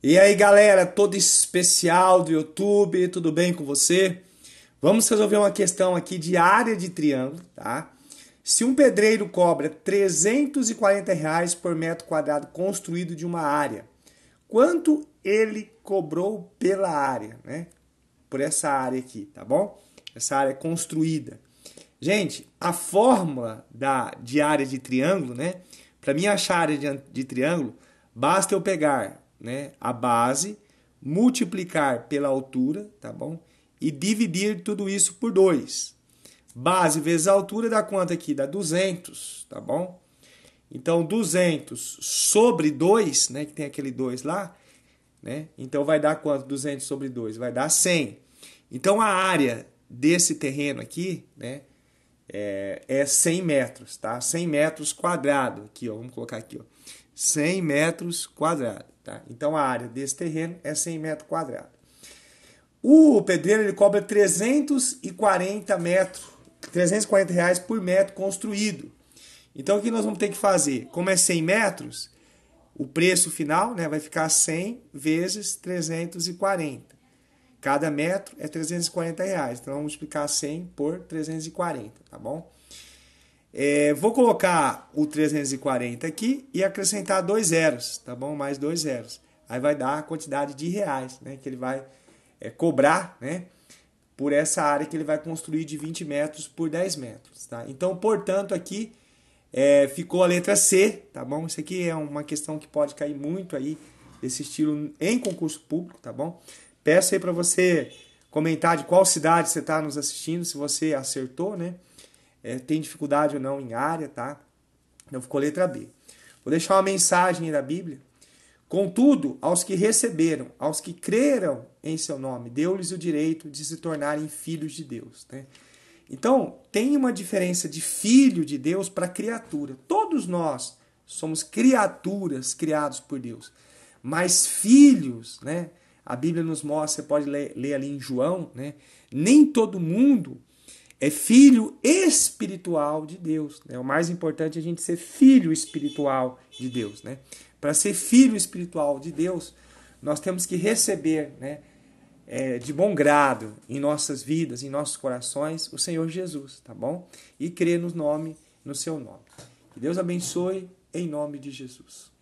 E aí galera, todo especial do YouTube, tudo bem com você? Vamos resolver uma questão aqui de área de triângulo, tá? Se um pedreiro cobra 340 reais por metro quadrado construído de uma área, quanto ele cobrou pela área, né? Por essa área aqui, tá bom? Essa área construída. Gente, a fórmula da, de área de triângulo, né? Para mim achar a área de, de triângulo, basta eu pegar né, a base, multiplicar pela altura, tá bom? E dividir tudo isso por 2. Base vezes a altura dá quanto aqui? Dá 200, tá bom? Então 200 sobre 2, né, que tem aquele 2 lá, né? Então vai dar quanto? 200 sobre 2 vai dar 100. Então a área desse terreno aqui, né, é, é 100 metros, tá? 100 metros quadrado aqui, ó, vamos colocar aqui, ó. 100 metros quadrado, tá? Então a área desse terreno é 100 metros quadrados. O pedreiro ele cobra 340 metros, 340 reais por metro construído. Então o que nós vamos ter que fazer? Como é 100 metros, o preço final né, vai ficar 100 vezes 340. Cada metro é 340 reais. Então vamos multiplicar 100 por 340, tá bom? É, vou colocar o 340 aqui e acrescentar dois zeros, tá bom? Mais dois zeros. Aí vai dar a quantidade de reais, né? Que ele vai é, cobrar, né? Por essa área que ele vai construir de 20 metros por 10 metros, tá? Então, portanto, aqui é, ficou a letra C, tá bom? Isso aqui é uma questão que pode cair muito aí desse estilo em concurso público, tá bom? Peço aí para você comentar de qual cidade você está nos assistindo, se você acertou, né? É, tem dificuldade ou não em área, tá? Então ficou letra B. Vou deixar uma mensagem da Bíblia. Contudo, aos que receberam, aos que creram em seu nome, deu-lhes o direito de se tornarem filhos de Deus. Né? Então, tem uma diferença de filho de Deus para criatura. Todos nós somos criaturas criados por Deus, mas filhos, né? a Bíblia nos mostra, você pode ler, ler ali em João, né? nem todo mundo é filho espiritual de Deus. Né? O mais importante é a gente ser filho espiritual de Deus. Né? Para ser filho espiritual de Deus, nós temos que receber né, é, de bom grado em nossas vidas, em nossos corações, o Senhor Jesus, tá bom? E crer no nome, no seu nome. Que Deus abençoe em nome de Jesus.